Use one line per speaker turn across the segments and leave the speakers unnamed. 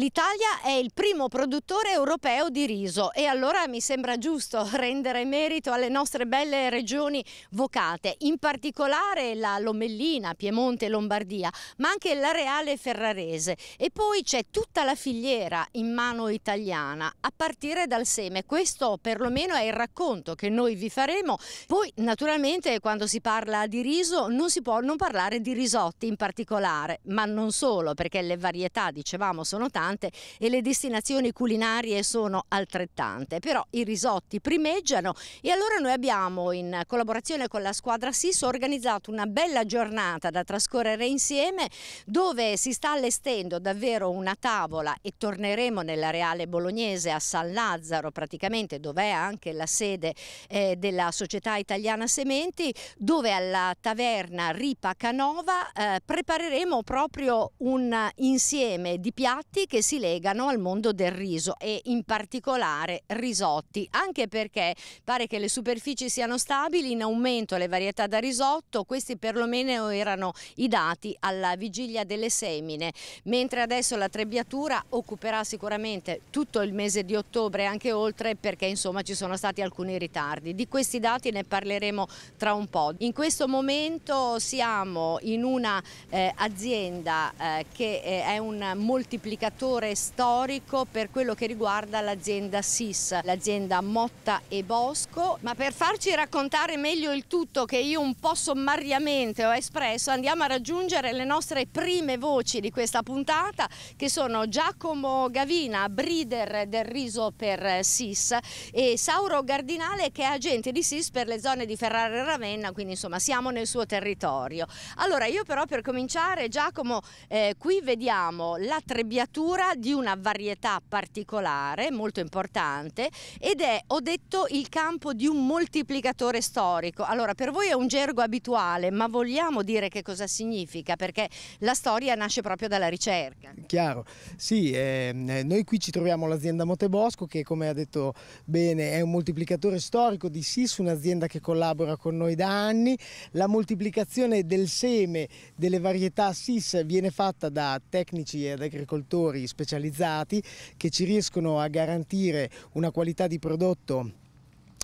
L'Italia è il primo produttore europeo di riso e allora mi sembra giusto rendere merito alle nostre belle regioni vocate, in particolare la Lomellina, Piemonte, Lombardia, ma anche l'Areale Ferrarese. E poi c'è tutta la filiera in mano italiana, a partire dal seme. Questo perlomeno è il racconto che noi vi faremo. Poi naturalmente quando si parla di riso non si può non parlare di risotti in particolare, ma non solo, perché le varietà, dicevamo, sono tante tante e le destinazioni culinarie sono altrettante, però i risotti primeggiano e allora noi abbiamo in collaborazione con la squadra SIS organizzato una bella giornata da trascorrere insieme dove si sta allestendo davvero una tavola e torneremo nella Reale Bolognese a San Lazzaro praticamente dove è anche la sede eh, della società italiana Sementi dove alla taverna Ripa Canova eh, prepareremo proprio un insieme di piatti che si legano al mondo del riso e in particolare risotti, anche perché pare che le superfici siano stabili, in aumento le varietà da risotto, questi perlomeno erano i dati alla vigilia delle semine, mentre adesso la trebbiatura occuperà sicuramente tutto il mese di ottobre e anche oltre perché insomma ci sono stati alcuni ritardi. Di questi dati ne parleremo tra un po'. In questo momento siamo in una eh, azienda eh, che eh, è un moltiplicatore valore storico per quello che riguarda l'azienda SIS, l'azienda Motta e Bosco, ma per farci raccontare meglio il tutto che io un po' sommariamente ho espresso andiamo a raggiungere le nostre prime voci di questa puntata che sono Giacomo Gavina, breeder del riso per SIS e Sauro Gardinale che è agente di SIS per le zone di Ferrara e Ravenna, quindi insomma siamo nel suo territorio. Allora io però per cominciare Giacomo eh, qui vediamo la trebbiatura cura di una varietà particolare, molto importante, ed è, ho detto, il campo di un moltiplicatore storico. Allora, per voi è un gergo abituale, ma vogliamo dire che cosa significa, perché la storia nasce proprio dalla ricerca.
Chiaro, sì, eh, noi qui ci troviamo l'azienda Motebosco, che come ha detto bene è un moltiplicatore storico di SIS, un'azienda che collabora con noi da anni. La moltiplicazione del seme delle varietà SIS viene fatta da tecnici ed agricoltori laboratori specializzati che ci riescono a garantire una qualità di prodotto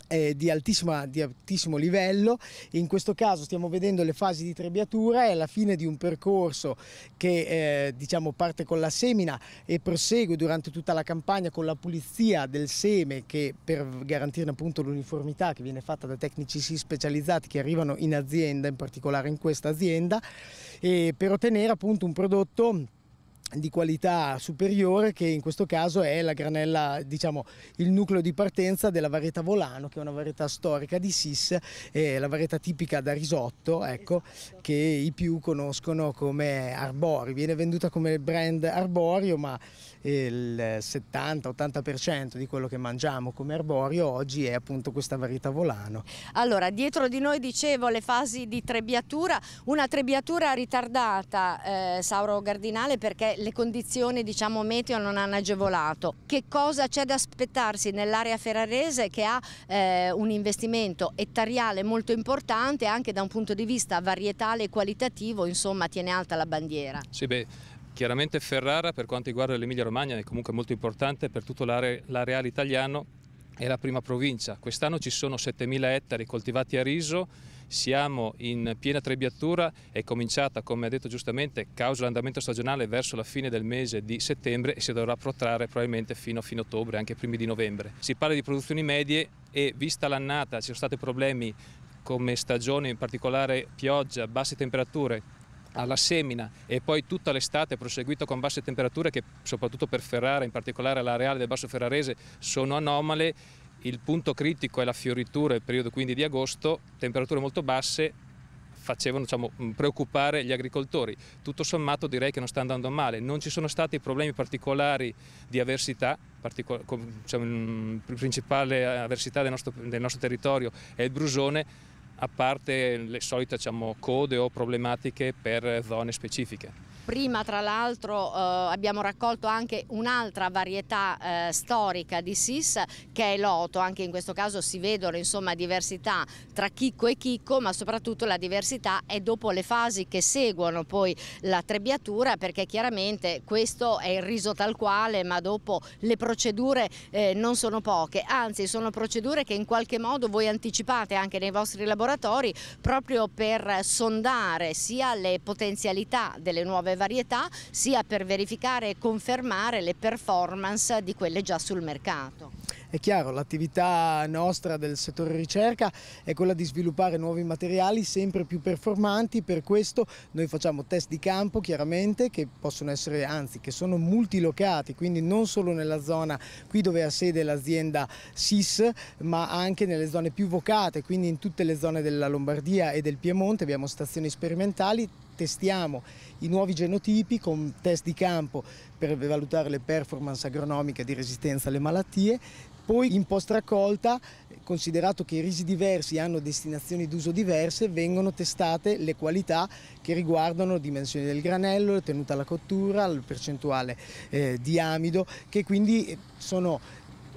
eh, di, di, altissimo livello, in questo caso stiamo vedendo le fasi di trebbiatura e alla fine di un percorso che eh, diciamo parte con la semina e prosegue durante tutta la campagna con la pulizia del seme che per garantirne appunto l'uniformità che viene fatta da tecnici specializzati che arrivano in azienda, in particolare in questa azienda, per ottenere appunto un prodotto di qualità superiore che in questo caso è la granella, diciamo il nucleo di partenza della varietà Volano che è una varietà storica di Sis, eh, la varietà tipica da risotto ecco, esatto. che i più conoscono come Arbori, viene venduta come brand Arborio ma il 70-80% di quello che mangiamo come arborio oggi è appunto questa varietà volano.
Allora, dietro di noi dicevo le fasi di trebbiatura, una trebbiatura ritardata, eh, Sauro Gardinale, perché le condizioni diciamo meteo non hanno agevolato. Che cosa c'è da aspettarsi nell'area ferrarese che ha eh, un investimento ettariale molto importante anche da un punto di vista varietale e qualitativo, insomma tiene alta la bandiera?
Sì, beh, Chiaramente Ferrara per quanto riguarda l'Emilia Romagna è comunque molto importante per tutto l'areale italiano è la prima provincia. Quest'anno ci sono 7.000 ettari coltivati a riso, siamo in piena trebbiatura, è cominciata, come ha detto giustamente, causa l'andamento stagionale verso la fine del mese di settembre e si dovrà protrarre probabilmente fino a fine ottobre, anche primi di novembre. Si parla di produzioni medie e vista l'annata ci sono stati problemi come stagione, in particolare pioggia, basse temperature, alla semina e poi tutta l'estate proseguito con basse temperature che soprattutto per Ferrara, in particolare l'area del Basso Ferrarese, sono anomale. Il punto critico è la fioritura, il periodo quindi di agosto, temperature molto basse, facevano diciamo, preoccupare gli agricoltori. Tutto sommato direi che non sta andando male, non ci sono stati problemi particolari di avversità, particol- diciamo, la principale avversità del nostro, del nostro territorio è il brusone, a parte le solite diciamo, code o problematiche per zone specifiche.
Prima tra l'altro eh, abbiamo raccolto anche un'altra varietà eh, storica di SIS che è l'Oto, anche in questo caso si vedono insomma diversità tra chicco e chicco ma soprattutto la diversità è dopo le fasi che seguono poi la trebbiatura perché chiaramente questo è il riso tal quale ma dopo le procedure eh, non sono poche, anzi sono procedure che in qualche modo voi anticipate anche nei vostri laboratori proprio per sondare sia le potenzialità delle nuove varietà sia per verificare e confermare le performance di quelle già sul mercato.
È chiaro, l'attività nostra del settore ricerca è quella di sviluppare nuovi materiali sempre più performanti, per questo noi facciamo test di campo chiaramente che possono essere, anzi che sono multilocati, quindi non solo nella zona qui dove ha sede l'azienda SIS, ma anche nelle zone più vocate, quindi in tutte le zone della Lombardia e del Piemonte abbiamo stazioni sperimentali testiamo i nuovi genotipi con test di campo per valutare le performance agronomiche di resistenza alle malattie, poi in post raccolta, considerato che i risi diversi hanno destinazioni d'uso diverse, vengono testate le qualità che riguardano dimensioni del granello, tenuta alla cottura, la percentuale eh, di amido, che quindi sono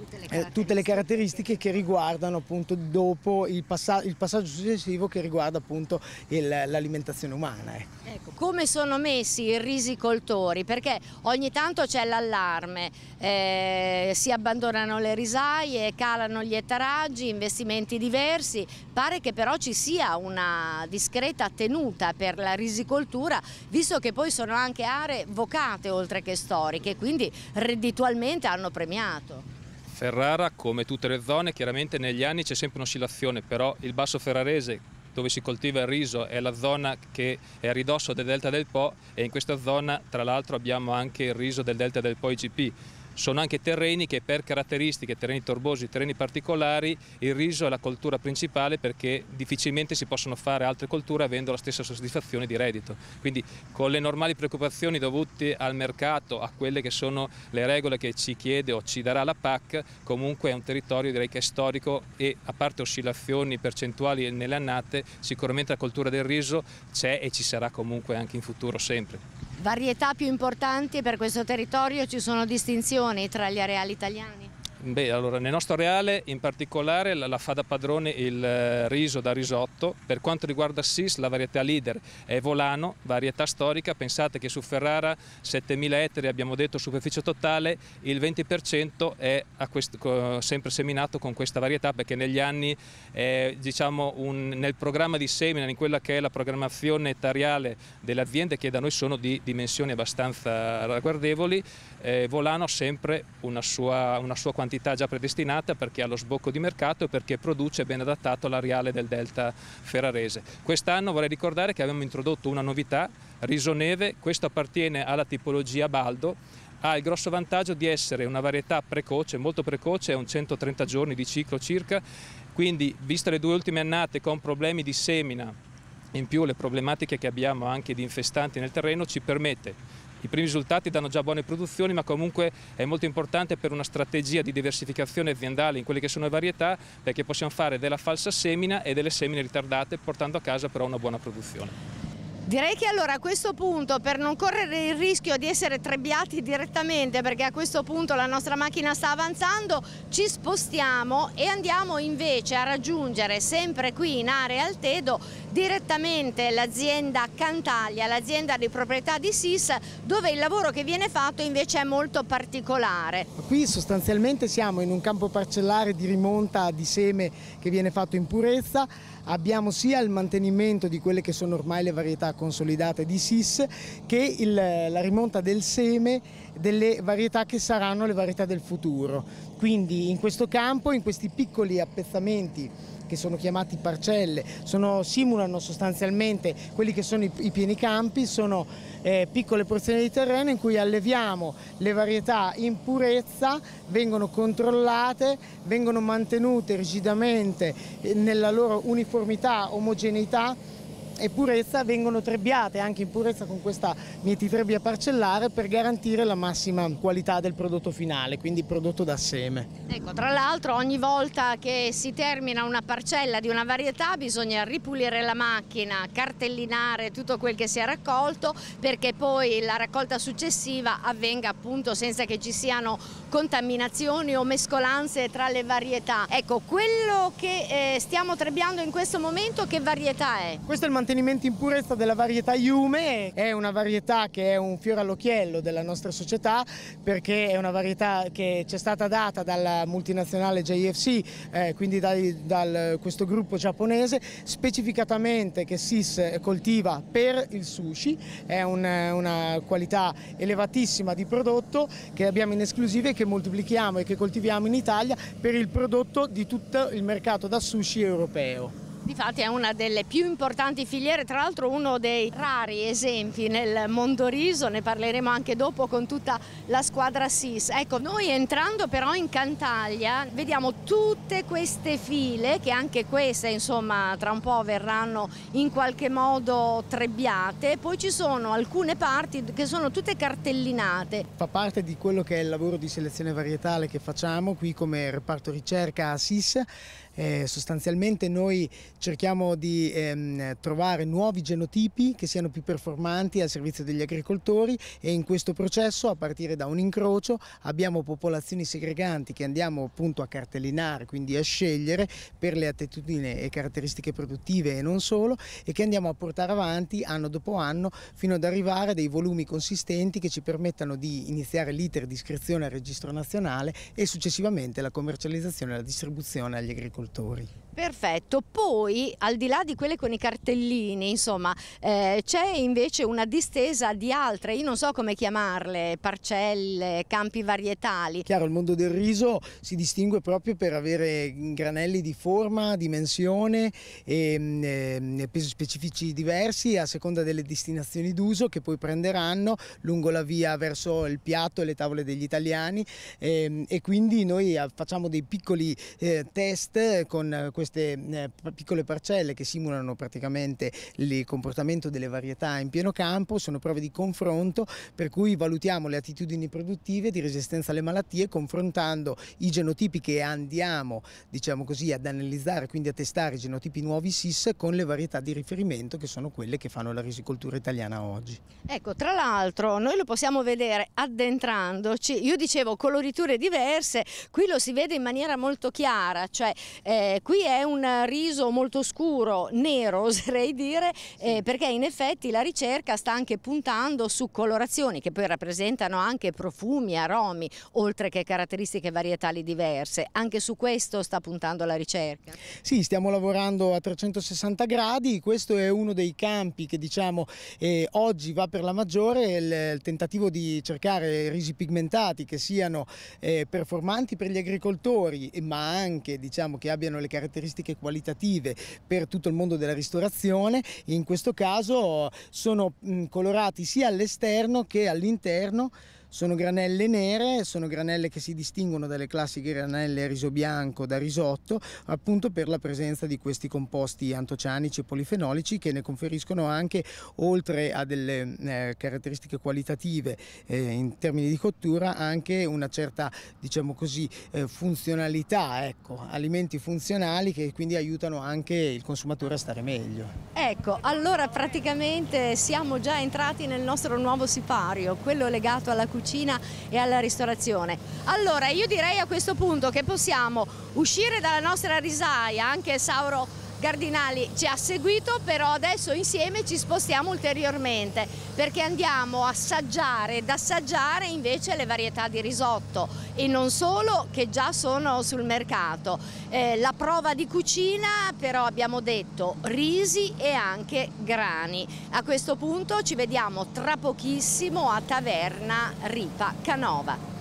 eh, tutte le caratteristiche, tutte le caratteristiche che riguardano appunto dopo il, passa il passaggio successivo che riguarda appunto l'alimentazione umana. Ecco.
ecco, come sono messi i risicoltori? Perché ogni tanto c'è l'allarme, eh, si abbandonano le risaie, calano gli ettaraggi, investimenti diversi, pare che però ci sia una discreta tenuta per la risicoltura, visto che poi sono anche aree vocate oltre che storiche, quindi redditualmente hanno premiato.
Ferrara, come tutte le zone, chiaramente negli anni c'è sempre un'oscillazione, però il basso ferrarese dove si coltiva il riso è la zona che è a ridosso del delta del Po e in questa zona tra l'altro abbiamo anche il riso del delta del Po IGP sono anche terreni che per caratteristiche, terreni torbosi, terreni particolari, il riso è la coltura principale perché difficilmente si possono fare altre colture avendo la stessa soddisfazione di reddito. Quindi con le normali preoccupazioni dovute al mercato, a quelle che sono le regole che ci chiede o ci darà la PAC, comunque è un territorio direi che è storico e a parte oscillazioni percentuali nelle annate, sicuramente la coltura del riso c'è e ci sarà comunque anche in futuro sempre
varietà più importanti per questo territorio ci sono distinzioni tra gli areali italiani?
Beh, allora, nel nostro areale in particolare la, la, fa da padrone il eh, riso da risotto. Per quanto riguarda Sis, la varietà leader è Volano, varietà storica. Pensate che su Ferrara, 7.000 ettari, abbiamo detto superficie totale, il 20% è questo, sempre seminato con questa varietà perché negli anni, eh, diciamo, un, nel programma di semina, in quella che è la programmazione ettariale delle aziende che da noi sono di dimensioni abbastanza ragguardevoli, eh, Volano ha sempre una sua, una sua quantità quantità già predestinata perché ha lo sbocco di mercato e perché produce ben adattato l'areale del delta ferrarese. Quest'anno vorrei ricordare che abbiamo introdotto una novità, riso neve, questo appartiene alla tipologia baldo ha il grosso vantaggio di essere una varietà precoce, molto precoce, è un 130 giorni di ciclo circa, quindi viste le due ultime annate con problemi di semina in più le problematiche che abbiamo anche di infestanti nel terreno ci permette i primi risultati danno già buone produzioni, ma comunque è molto importante per una strategia di diversificazione aziendale in quelle che sono le varietà, perché possiamo fare della falsa semina e delle semine ritardate, portando a casa però una buona produzione.
Direi che allora a questo punto per non correre il rischio di essere trebbiati direttamente perché a questo punto la nostra macchina sta avanzando ci spostiamo e andiamo invece a raggiungere sempre qui in area Altedo direttamente l'azienda Cantaglia, l'azienda di proprietà di SIS dove il lavoro che viene fatto invece è molto particolare.
Qui sostanzialmente siamo in un campo parcellare di rimonta di seme che viene fatto in purezza abbiamo sia il mantenimento di quelle che sono ormai le varietà consolidate di SIS che il, la rimonta del seme delle varietà che saranno le varietà del futuro. Quindi in questo campo, in questi piccoli appezzamenti che sono chiamati parcelle, sono, simulano sostanzialmente quelli che sono i, i pieni campi, sono eh, piccole porzioni di terreno in cui alleviamo le varietà in purezza, vengono controllate, vengono mantenute rigidamente eh, nella loro uniformità, omogeneità e purezza vengono trebbiate anche in purezza con questa mietitrebbia parcellare per garantire la massima qualità del prodotto finale, quindi prodotto da seme.
Ecco, tra l'altro ogni volta che si termina una parcella di una varietà bisogna ripulire la macchina, cartellinare tutto quel che si è raccolto perché poi la raccolta successiva avvenga appunto senza che ci siano contaminazioni o mescolanze tra le varietà. Ecco, quello che eh, stiamo trebbiando in questo momento che varietà è?
Questo è il mantenimento in purezza della varietà Yume, è una varietà che è un fiore all'occhiello della nostra società perché è una varietà che ci è stata data dalla multinazionale JFC, eh, quindi da dal, questo gruppo giapponese, specificatamente che SIS coltiva per il sushi, è un, una qualità elevatissima di prodotto che abbiamo in esclusiva e che moltiplichiamo e che coltiviamo in Italia per il prodotto di tutto il mercato da sushi europeo.
Difatti è una delle più importanti filiere, tra l'altro uno dei rari esempi nel mondo riso, ne parleremo anche dopo con tutta la squadra SIS. Ecco, noi entrando però in Cantaglia vediamo tutte queste file che anche queste insomma tra un po' verranno in qualche modo trebbiate, poi ci sono alcune parti che sono tutte cartellinate.
Fa parte di quello che è il lavoro di selezione varietale che facciamo qui come reparto ricerca SIS eh, sostanzialmente noi cerchiamo di ehm, trovare nuovi genotipi che siano più performanti al servizio degli agricoltori e in questo processo a partire da un incrocio abbiamo popolazioni segreganti che andiamo appunto a cartellinare, quindi a scegliere per le attitudini e caratteristiche produttive e non solo e che andiamo a portare avanti anno dopo anno fino ad arrivare a dei volumi consistenti che ci permettano di iniziare l'iter di iscrizione al registro nazionale e successivamente la commercializzazione e la distribuzione agli agricoltori agricoltori.
Perfetto, poi al di là di quelle con i cartellini, insomma, eh, c'è invece una distesa di altre, io non so come chiamarle, parcelle, campi varietali.
Chiaro, il mondo del riso si distingue proprio per avere granelli di forma, dimensione e, ehm, e ehm, pesi specifici diversi a seconda delle destinazioni d'uso che poi prenderanno lungo la via verso il piatto e le tavole degli italiani e, ehm, e quindi noi eh, facciamo dei piccoli eh, test con questa queste eh, piccole parcelle che simulano praticamente il comportamento delle varietà in pieno campo, sono prove di confronto per cui valutiamo le attitudini produttive di resistenza alle malattie confrontando i genotipi che andiamo diciamo così, ad analizzare, quindi a testare i genotipi nuovi SIS con le varietà di riferimento che sono quelle che fanno la risicoltura italiana oggi.
Ecco, tra l'altro noi lo possiamo vedere addentrandoci, io dicevo coloriture diverse, qui lo si vede in maniera molto chiara, cioè eh, qui è è un riso molto scuro, nero oserei dire, eh, perché in effetti la ricerca sta anche puntando su colorazioni che poi rappresentano anche profumi, aromi, oltre che caratteristiche varietali diverse. Anche su questo sta puntando la ricerca?
Sì, stiamo lavorando a 360 gradi, questo è uno dei campi che diciamo eh, oggi va per la maggiore, il, il, tentativo di cercare risi pigmentati che siano eh, performanti per gli agricoltori, ma anche diciamo, che abbiano le caratteristiche caratteristiche qualitative per tutto il mondo della ristorazione, in questo caso sono colorati sia all'esterno che all'interno sono granelle nere, sono granelle che si distinguono dalle classiche granelle a riso bianco da risotto, appunto per la presenza di questi composti antocianici e polifenolici che ne conferiscono anche, oltre a delle eh, caratteristiche qualitative eh, in termini di cottura, anche una certa, diciamo così, eh, funzionalità, ecco, alimenti funzionali che quindi aiutano anche il consumatore a stare meglio.
Ecco, allora praticamente siamo già entrati nel nostro nuovo sipario, quello legato alla cultura cucina e alla ristorazione. Allora io direi a questo punto che possiamo uscire dalla nostra risaia, anche Sauro Gardinali ci ha seguito, però adesso insieme ci spostiamo ulteriormente perché andiamo a assaggiare ed assaggiare invece le varietà di risotto e non solo che già sono sul mercato. Eh, la prova di cucina però abbiamo detto risi e anche grani. A questo punto ci vediamo tra pochissimo a Taverna Ripa Canova.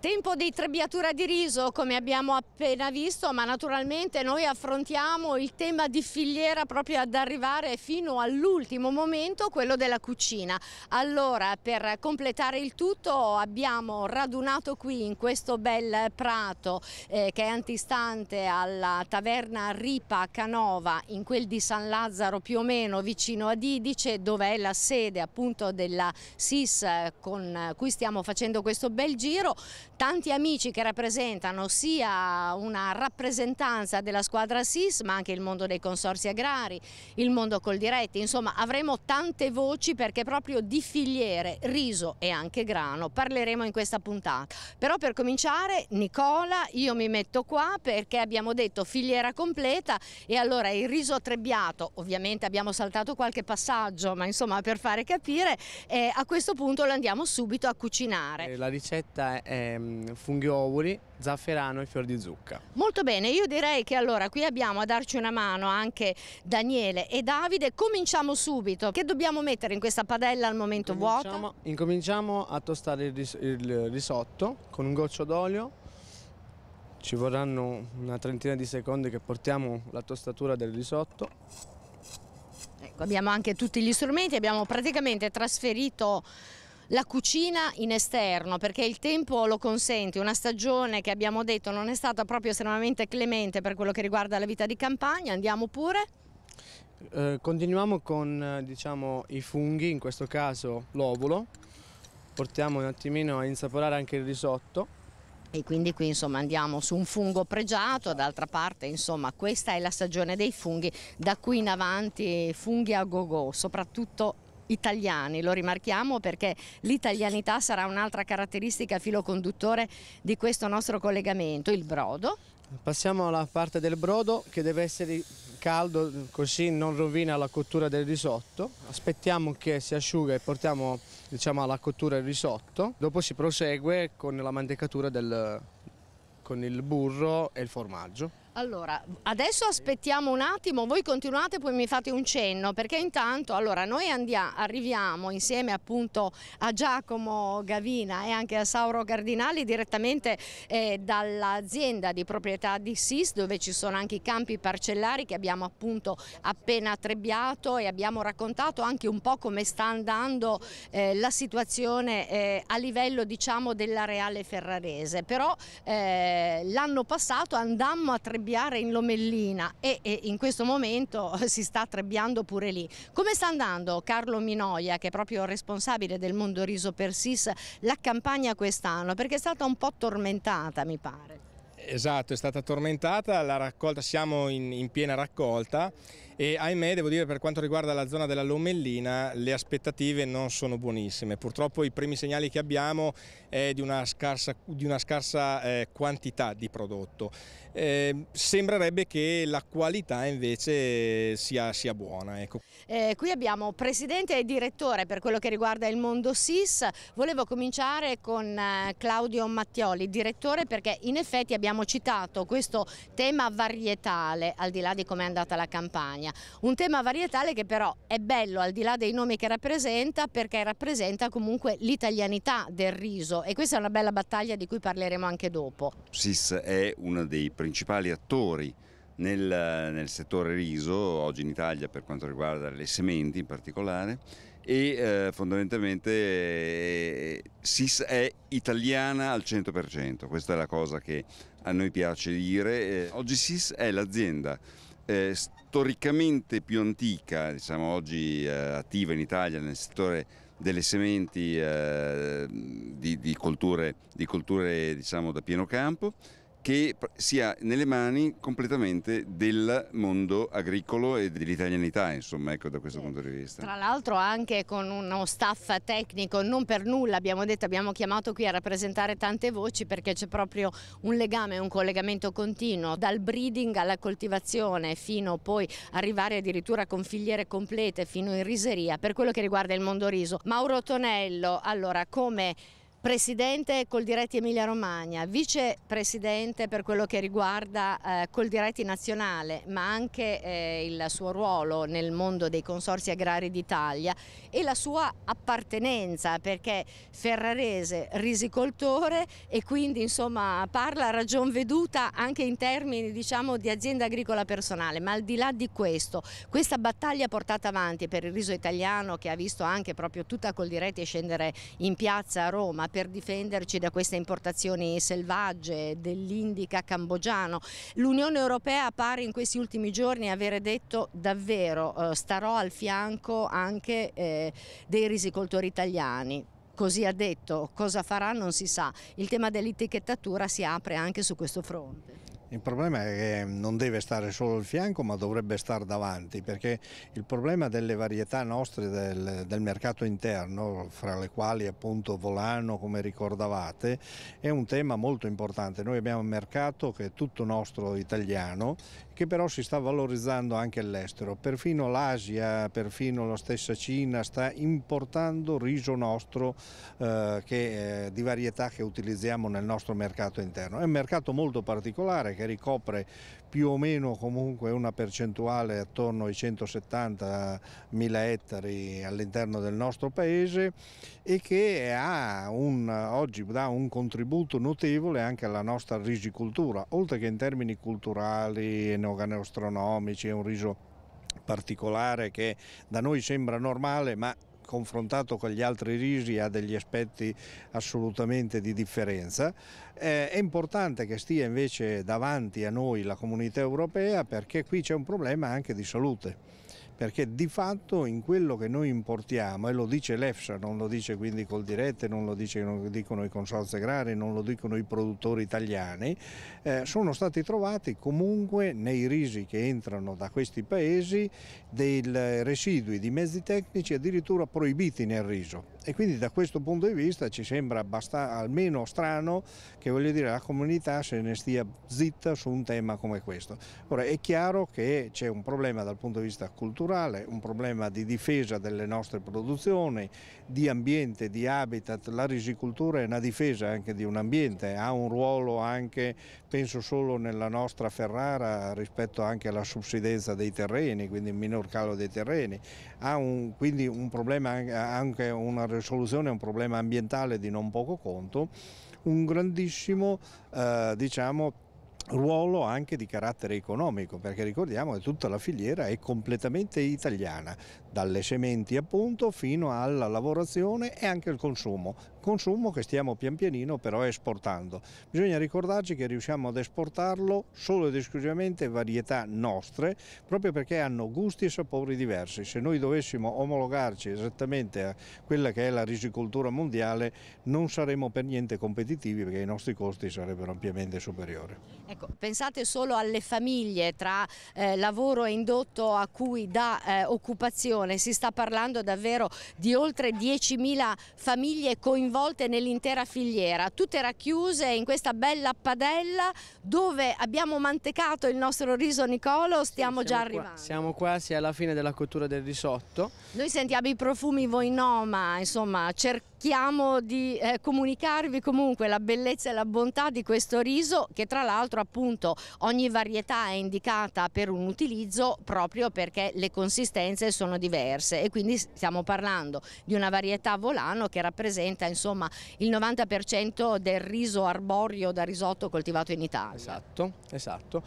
Tempo di trebbiatura di riso, come abbiamo appena visto, ma naturalmente noi affrontiamo il tema di filiera proprio ad arrivare fino all'ultimo momento, quello della cucina. Allora, per completare il tutto abbiamo radunato qui in questo bel prato eh, che è antistante alla taverna Ripa Canova, in quel di San Lazzaro più o meno, vicino a Didice, dove è la sede appunto della SIS eh, con cui stiamo facendo questo bel giro tanti amici che rappresentano sia una rappresentanza della squadra SIS ma anche il mondo dei consorsi agrari, il mondo col diretti, insomma avremo tante voci perché proprio di filiere, riso e anche grano parleremo in questa puntata. Però per cominciare Nicola io mi metto qua perché abbiamo detto filiera completa e allora il riso trebbiato, ovviamente abbiamo saltato qualche passaggio ma insomma per fare capire eh, a questo punto lo andiamo subito a cucinare.
Eh, la ricetta è ehm, Mm, funghi funghiovoli, zafferano e fior di zucca.
Molto bene, io direi che allora qui abbiamo a darci una mano anche Daniele e Davide. Cominciamo subito. Che dobbiamo mettere in questa padella al momento incominciamo, vuota?
Incominciamo a tostare il, ris il risotto con un goccio d'olio. Ci vorranno una trentina di secondi che portiamo la tostatura del risotto.
Ecco, abbiamo anche tutti gli strumenti, abbiamo praticamente trasferito la cucina in esterno perché il tempo lo consente, una stagione che abbiamo detto non è stata proprio estremamente clemente per quello che riguarda la vita di campagna, andiamo pure?
Eh, continuiamo con eh, diciamo, i funghi, in questo
caso l'ovulo, portiamo un attimino a insaporare anche il risotto e quindi qui insomma andiamo su un fungo pregiato, d'altra parte insomma questa è la stagione dei funghi, da qui in avanti funghi a go go, soprattutto italiani, lo rimarchiamo perché l'italianità sarà un'altra caratteristica filo conduttore di questo nostro collegamento, il brodo.
Passiamo alla parte del brodo che deve essere caldo così non rovina la cottura del risotto. Aspettiamo che si asciuga e portiamo diciamo, alla cottura il risotto. Dopo si prosegue con la mantecatura del, con il burro e il formaggio.
Allora, adesso aspettiamo un attimo, voi continuate poi mi fate un cenno, perché intanto allora, noi andiamo, arriviamo insieme appunto a Giacomo Gavina e anche a Sauro Cardinali direttamente eh, dall'azienda di proprietà di SIS dove ci sono anche i campi parcellari che abbiamo appunto appena trebbiato e abbiamo raccontato anche un po' come sta andando eh, la situazione eh, a livello diciamo della Reale Ferrarese, però eh, l'anno passato andammo a Trebbiato trebbiare in Lomellina e, e, in questo momento si sta trebbiando pure lì. Come sta andando Carlo Minoia, che è proprio responsabile del Mondo Riso Persis, la campagna quest'anno? Perché è stata un po' tormentata, mi pare.
Esatto, è stata tormentata, la raccolta, siamo in, in piena raccolta e ahimè devo dire per quanto riguarda la zona della Lomellina le aspettative non sono buonissime, purtroppo i primi segnali che abbiamo è di una scarsa, di una scarsa eh, quantità di prodotto, eh, sembrerebbe che la qualità invece sia, sia buona. Ecco.
Eh, qui abbiamo presidente e direttore per quello che riguarda il mondo SIS, volevo cominciare con eh, Claudio Mattioli, direttore perché in effetti abbiamo citato questo tema varietale al di là di come è andata la campagna, Romagna. Un tema varietale che però è bello al di là dei nomi che rappresenta perché rappresenta comunque l'italianità del riso e questa è una bella battaglia di cui parleremo anche dopo.
SIS è uno dei principali attori nel, nel, settore riso, oggi in Italia per quanto riguarda le sementi in particolare, e eh, fondamentalmente eh, SIS è italiana al 100%, questa è la cosa che a noi piace dire. Eh, oggi SIS è l'azienda eh, storicamente più antica, diciamo oggi eh, attiva in Italia nel settore delle sementi eh, di, di, colture, di colture diciamo, da pieno campo, che sia nelle mani completamente del mondo agricolo e dell'italianità, insomma, ecco, da questo punto di vista. Tra
l'altro anche con uno staff tecnico, non per nulla abbiamo detto, abbiamo chiamato qui a rappresentare tante voci perché c'è proprio un legame, un collegamento continuo, dal breeding alla coltivazione fino poi arrivare addirittura con filiere complete fino in riseria, per quello che riguarda il mondo riso. Mauro Tonello, allora come presidente Col Diretti Emilia Romagna, vicepresidente per quello che riguarda eh, Col Diretti Nazionale, ma anche eh, il suo ruolo nel mondo dei consorsi agrari d'Italia e la sua appartenenza perché ferrarese, risicoltore e quindi insomma parla a ragion veduta anche in termini diciamo di azienda agricola personale, ma al di là di questo, questa battaglia portata avanti per il riso italiano che ha visto anche proprio tutta Col Diretti scendere in piazza a Roma per difenderci da queste importazioni selvagge dell'indica cambogiano. L'Unione Europea pare in questi ultimi giorni avere detto davvero eh, starò al fianco anche eh, dei risicoltori italiani. Così ha detto, cosa farà non si sa. Il tema dell'etichettatura si apre anche su questo fronte.
Il problema è che non deve stare solo al fianco ma dovrebbe stare davanti perché il problema delle varietà nostre del, del, mercato interno fra le quali appunto Volano come ricordavate è un tema molto importante. Noi abbiamo un mercato che è tutto nostro italiano che però si sta valorizzando anche all'estero. Perfino l'Asia, perfino la stessa Cina sta importando riso nostro eh, che, eh, di varietà che utilizziamo nel nostro mercato interno. È un mercato molto particolare che ricopre più o meno comunque una percentuale attorno ai 170 mila ettari all'interno del nostro paese e che un, oggi dà un contributo notevole anche alla nostra risicoltura, oltre che in termini culturali, e neoganeostronomici, è un riso particolare che da noi sembra normale ma confrontato con gli altri risi ha degli aspetti assolutamente di differenza. Eh, è importante che stia invece davanti a noi la comunità europea perché qui c'è un problema anche di salute perché di fatto in quello che noi importiamo, e lo dice l'EFSA, non lo dice quindi col dirette, non lo dice, non dicono i consorzi agrari, non lo dicono i produttori italiani, eh, sono stati trovati comunque nei risi che entrano da questi paesi dei eh, residui di mezzi tecnici addirittura proibiti nel riso e quindi da questo punto di vista ci sembra almeno strano che dire, la comunità se ne stia zitta su un tema come questo. Ora è chiaro che c'è un problema dal punto di vista culturale, un problema di difesa delle nostre produzioni, di ambiente, di habitat, la risicoltura è una difesa anche di un ambiente, ha un ruolo anche, penso solo nella nostra Ferrara rispetto anche alla subsidenza dei terreni, quindi il minor calo dei terreni, ha un, quindi un problema anche una risoluzione a un problema ambientale di non poco conto, un grandissimo eh, diciamo, ruolo anche di carattere economico, perché ricordiamo che tutta la filiera è completamente italiana, dalle sementi appunto fino alla lavorazione e anche al consumo, consumo che stiamo pian pianino però esportando. Bisogna ricordarci che riusciamo ad esportarlo solo ed esclusivamente varietà nostre, proprio perché hanno gusti e sapori diversi. Se noi dovessimo omologarci esattamente a quella che è la risicoltura mondiale non saremmo per niente competitivi perché i nostri costi sarebbero ampiamente superiori.
Ecco, pensate solo alle famiglie tra eh, lavoro e indotto a cui dà eh, occupazione situazione, si sta parlando davvero di oltre 10.000 famiglie coinvolte nell'intera filiera, tutte racchiuse in questa bella padella dove abbiamo mantecato il nostro riso Nicolo, stiamo sì, già arrivando. Qua,
siamo quasi alla fine della cottura del risotto.
Noi sentiamo i profumi voi no, ma insomma cerchiamo cerchiamo di eh, comunicarvi comunque la bellezza e la bontà di questo riso che tra l'altro appunto ogni varietà è indicata per un utilizzo proprio perché le consistenze sono diverse e quindi stiamo parlando di una varietà volano che rappresenta insomma il 90% del riso arborio da risotto coltivato in Italia. Esatto, esatto.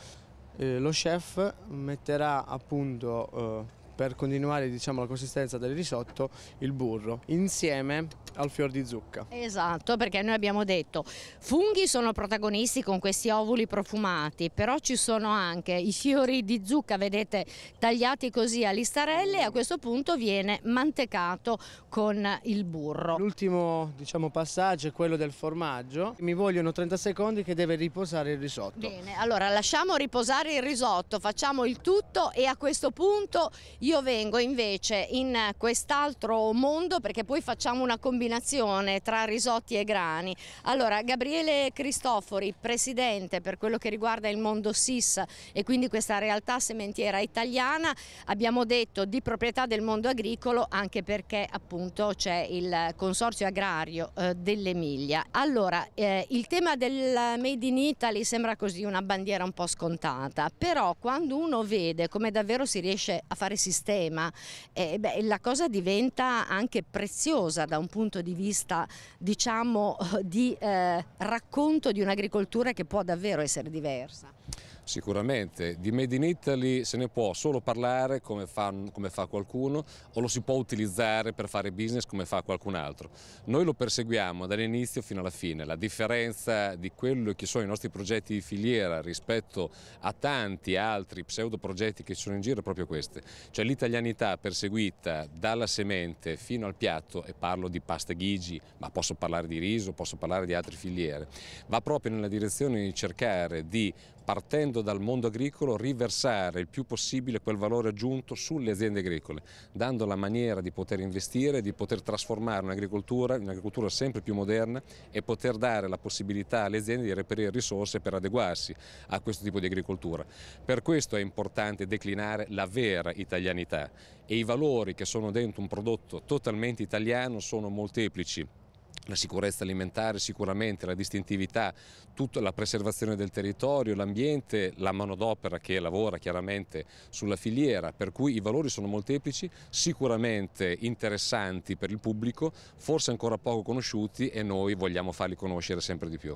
Eh, lo chef metterà appunto eh, per continuare diciamo, la consistenza del risotto il burro insieme al fior di zucca.
Esatto, perché noi abbiamo detto funghi sono protagonisti con questi ovuli profumati, però ci sono anche i fiori di zucca, vedete, tagliati così a listarelle e a questo punto viene mantecato con il burro.
L'ultimo diciamo, passaggio è quello del formaggio, mi vogliono 30 secondi che deve riposare il risotto.
Bene, allora lasciamo riposare il risotto, facciamo il tutto e a questo punto io vengo invece in quest'altro mondo perché poi facciamo una combinazione combinazione tra risotti e grani. Allora, Gabriele Cristofori, presidente per quello che riguarda il mondo SIS e quindi questa realtà sementiera italiana, abbiamo detto di proprietà del mondo agricolo anche perché appunto c'è il consorzio agrario eh, dell'Emilia. Allora, eh, il tema del Made in Italy sembra così una bandiera un po' scontata, però quando uno vede come davvero si riesce a fare sistema, eh, beh, la cosa diventa anche preziosa da un punto punto di vista diciamo, eh, di eh, racconto di un'agricoltura che può davvero essere diversa.
Sicuramente, di Made in Italy se ne può solo parlare come fa, come fa, qualcuno o lo si può utilizzare per fare business come fa qualcun altro. Noi lo perseguiamo dall'inizio fino alla fine, la differenza di quello che sono i nostri progetti di filiera rispetto a tanti altri pseudo progetti che ci sono in giro è proprio questa, cioè l'italianità perseguita dalla semente fino al piatto e parlo di pasta ghigi, ma posso parlare di riso, posso parlare di altre filiere, va proprio nella direzione di cercare di partendo dal mondo agricolo, riversare il più possibile quel valore aggiunto sulle aziende agricole, dando la maniera di poter investire, di poter trasformare un'agricoltura in un'agricoltura sempre più moderna e poter dare la possibilità alle aziende di reperire risorse per adeguarsi a questo tipo di agricoltura. Per questo è importante declinare la vera italianità e i valori che sono dentro un prodotto totalmente italiano sono molteplici la sicurezza alimentare sicuramente, la distintività, tutta la preservazione del territorio, l'ambiente, la manodopera che lavora chiaramente sulla filiera, per cui i valori sono molteplici, sicuramente interessanti per il pubblico, forse ancora poco conosciuti e noi vogliamo farli conoscere sempre di più.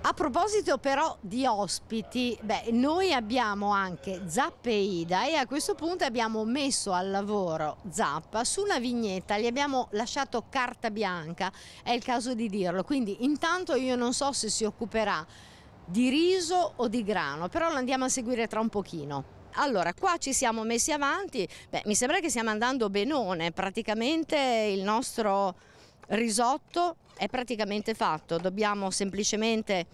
A proposito però di ospiti, beh, noi abbiamo anche Zappa e Ida e a questo punto abbiamo messo al lavoro Zappa su una vignetta, gli abbiamo lasciato carta bianca, è il caso di dirlo, quindi intanto io non so se si occuperà di riso o di grano, però lo andiamo a seguire tra un pochino. Allora, qua ci siamo messi avanti, beh, mi sembra che stiamo andando benone, praticamente il nostro risotto è praticamente fatto, dobbiamo semplicemente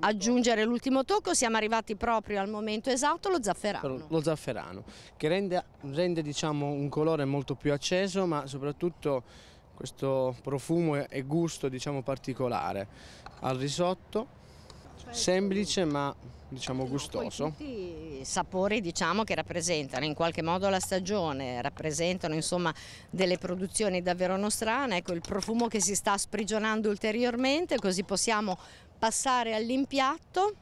aggiungere l'ultimo tocco, siamo arrivati proprio al momento esatto, lo zafferano.
Lo zafferano, che rende, rende diciamo, un colore molto più acceso ma soprattutto questo profumo e gusto diciamo, particolare al risotto, cioè, semplice ma diciamo gustoso. No,
tutti i sapori diciamo, che rappresentano in qualche modo la stagione, rappresentano insomma, delle produzioni davvero nostrane, ecco il profumo che si sta sprigionando ulteriormente, così possiamo passare all'impiatto.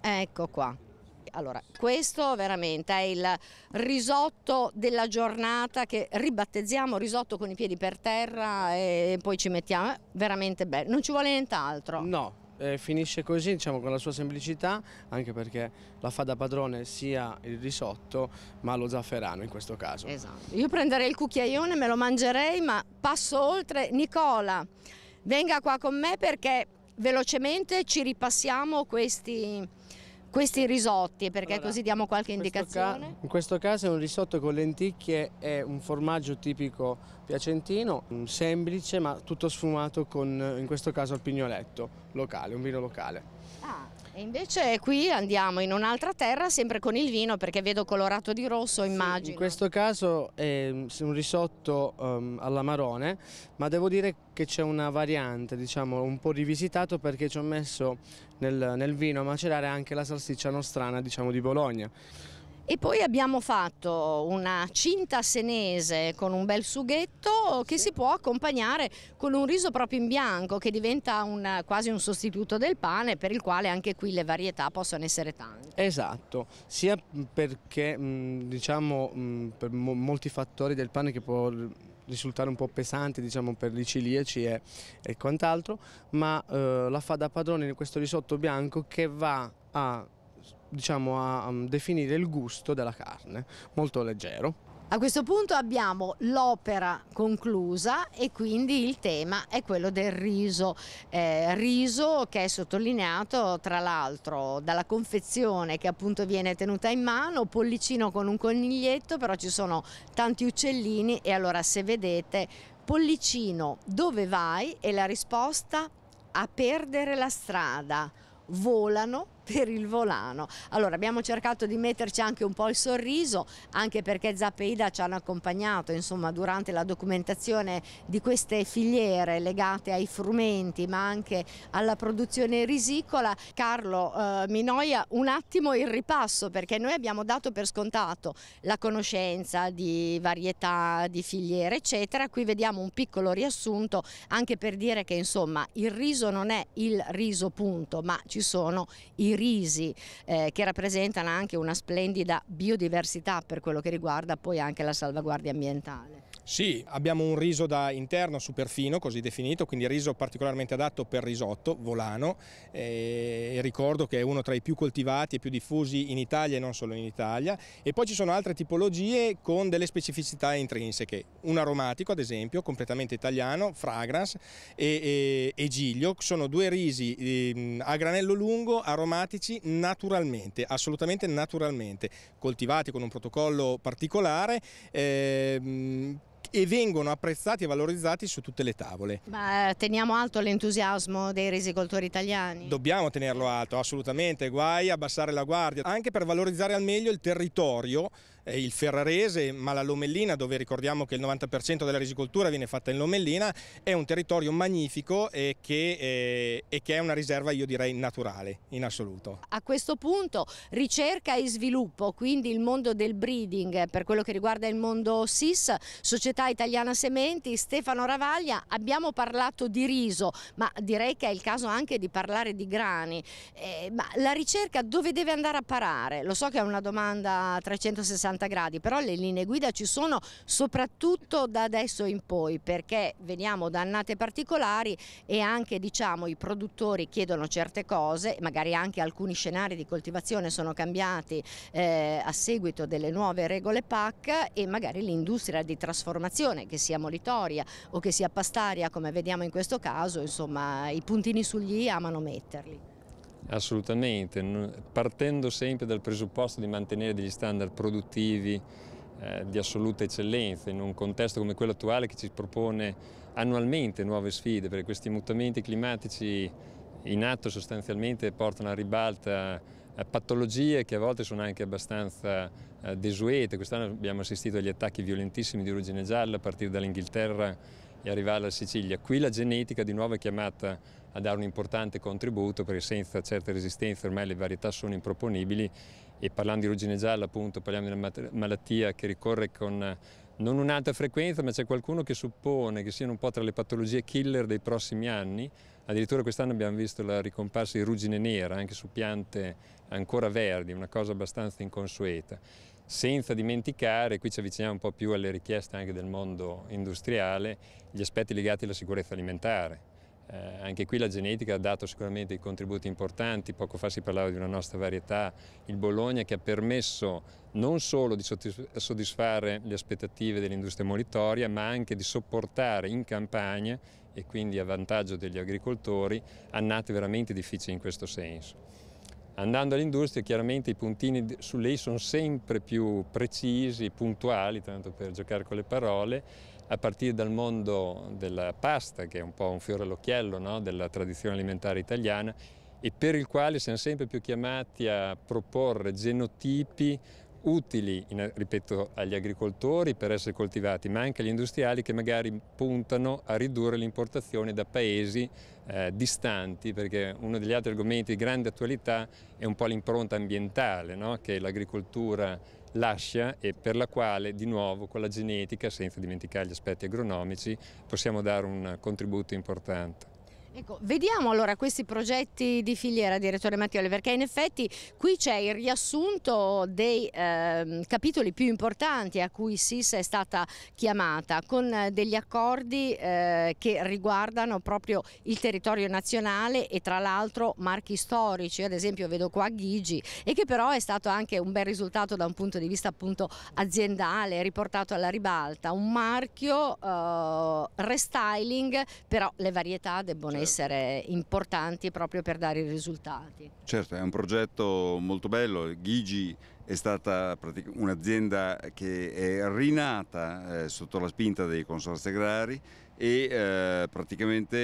Ecco qua. Allora, questo veramente è il risotto della giornata che ribattezziamo risotto con i piedi per terra e poi ci mettiamo. Eh, veramente bello, non ci vuole nient'altro. No,
eh, finisce così, diciamo, con la sua semplicità, anche perché la fa da padrone sia il risotto, ma lo zafferano in questo caso. Esatto.
Io prenderei il cucchiaione, me lo mangerei, ma passo oltre. Nicola, venga qua con me perché velocemente ci ripassiamo questi questi risotti, perché allora, così diamo qualche in indicazione.
in questo caso è un risotto con lenticchie, è un formaggio tipico piacentino, semplice ma tutto sfumato con, in questo caso, il pignoletto locale, un vino locale.
Ah, e invece qui andiamo in un'altra terra sempre con il vino perché vedo colorato di rosso immagino. Sì, in
questo caso è mm, un risotto um, all'amarone ma devo dire che c'è una variante diciamo un po' rivisitato perché ci ho messo nel, nel vino a macerare anche la salsiccia nostrana diciamo di Bologna.
E poi abbiamo fatto una cinta senese con un bel sughetto che sì. si può accompagnare con un riso proprio in bianco che diventa un, quasi un sostituto del pane per il quale anche qui le varietà possono essere tante.
Esatto, sia perché diciamo per molti fattori del pane che può risultare un po' pesante diciamo, per i ciliaci e, e quant'altro, ma eh, la fa da padrone in questo risotto bianco che va a diciamo, a definire il gusto della carne, molto leggero.
A questo punto abbiamo l'opera conclusa e quindi il tema è quello del riso, eh, riso che è sottolineato tra l'altro dalla confezione che appunto viene tenuta in mano, pollicino con un coniglietto, però ci sono tanti uccellini e allora se vedete pollicino dove vai e la risposta a perdere la strada, volano per il volano. Allora abbiamo cercato di metterci anche un po' il sorriso, anche perché Zappeida ci hanno accompagnato insomma, durante la documentazione di queste filiere legate ai frumenti ma anche alla produzione risicola. Carlo eh, Minoia, un attimo il ripasso perché noi abbiamo dato per scontato la conoscenza di varietà, di filiere eccetera, qui vediamo un piccolo riassunto anche per dire che insomma il riso non è il riso punto ma ci sono i crisi eh, che rappresentano anche una splendida biodiversità per quello che riguarda poi anche la salvaguardia ambientale.
Sì, abbiamo un riso da interno superfino, così definito, quindi riso particolarmente adatto per risotto, volano, eh, e ricordo che è uno tra i più coltivati e più diffusi in Italia e non solo in Italia, e poi ci sono altre tipologie con delle specificità intrinseche, un aromatico ad esempio, completamente italiano, fragrance e, e, e giglio, sono due risi ehm, a granello lungo, aromatici naturalmente, assolutamente naturalmente, coltivati con un protocollo particolare, eh, e vengono apprezzati e valorizzati su tutte le tavole.
Ma eh, teniamo alto l'entusiasmo dei risicoltori italiani?
Dobbiamo tenerlo alto, assolutamente, guai a abbassare la guardia, anche per valorizzare al meglio il territorio eh, il Ferrarese, ma la Lomellina, dove ricordiamo che il 90% della risicoltura viene fatta in Lomellina, è un territorio magnifico e che, eh, e che, è una riserva, io direi, naturale in assoluto.
A questo punto ricerca e sviluppo, quindi il mondo del breeding per quello che riguarda il mondo SIS, Società Italiana Sementi, Stefano Ravaglia, abbiamo parlato di riso, ma direi che è il caso anche di parlare di grani. Eh, ma la ricerca dove deve andare a parare? Lo so che è una domanda 360 360 gradi, però le linee guida ci sono soprattutto da adesso in poi perché veniamo da annate particolari e anche diciamo, i produttori chiedono certe cose, magari anche alcuni scenari di coltivazione sono cambiati eh, a seguito delle nuove regole PAC e magari l'industria di trasformazione, che sia molitoria o che sia pastaria come vediamo in questo caso, insomma i puntini sugli i amano metterli.
Assolutamente, partendo sempre dal presupposto di mantenere degli standard produttivi eh, di assoluta eccellenza in un contesto come quello attuale che ci propone annualmente nuove sfide, perché questi mutamenti climatici in atto sostanzialmente portano a ribalta eh, patologie che a volte sono anche abbastanza eh, desuete. Quest'anno abbiamo assistito agli attacchi violentissimi di origine gialla a partire dall'Inghilterra e arrivare alla Sicilia. Qui la genetica di nuovo è chiamata a dare un importante contributo perché senza certe resistenze ormai le varietà sono improponibili e parlando di ruggine gialla appunto parliamo di una malattia che ricorre con non un'alta frequenza ma c'è qualcuno che suppone che siano un po' tra le patologie killer dei prossimi anni addirittura quest'anno abbiamo visto la ricomparsa di ruggine nera anche su piante ancora verdi una cosa abbastanza inconsueta senza dimenticare, qui ci avviciniamo un po' più alle richieste anche del mondo industriale, gli aspetti legati alla sicurezza alimentare. Eh, anche qui la genetica ha dato sicuramente dei contributi importanti, poco fa si parlava di una nostra varietà, il Bologna, che ha permesso non solo di soddisfare le aspettative dell'industria molitoria, ma anche di sopportare in campagna e quindi a vantaggio degli agricoltori annate veramente difficili in questo senso. Andando all'industria chiaramente i puntini su lei sono sempre più precisi, puntuali, tanto per giocare con le parole, a partire dal mondo della pasta, che è un po' un fiore all'occhiello no? della tradizione alimentare italiana, e per il quale siamo sempre più chiamati a proporre genotipi utili, ripeto, agli agricoltori per essere coltivati, ma anche agli industriali che magari puntano a ridurre l'importazione da paesi eh, distanti, perché uno degli altri argomenti di grande attualità è un po' l'impronta ambientale no? che l'agricoltura lascia e per la quale di nuovo con la genetica, senza dimenticare gli aspetti agronomici, possiamo dare un contributo importante.
Ecco, vediamo allora questi progetti di filiera, direttore Mattioli, perché in effetti qui c'è il riassunto dei eh, capitoli più importanti a cui SIS è stata chiamata, con eh, degli accordi eh, che riguardano proprio il territorio nazionale e tra l'altro marchi storici, ad esempio vedo qua Ghigi, e che però è stato anche un bel risultato da un punto di vista appunto aziendale, riportato alla ribalta, un marchio eh, restyling, però le varietà debbono essere Certo. essere importanti proprio per dare i risultati.
Certo, è un progetto molto bello, Ghigi è stata un'azienda che è rinata eh, sotto la spinta dei consorzi agrari e eh, praticamente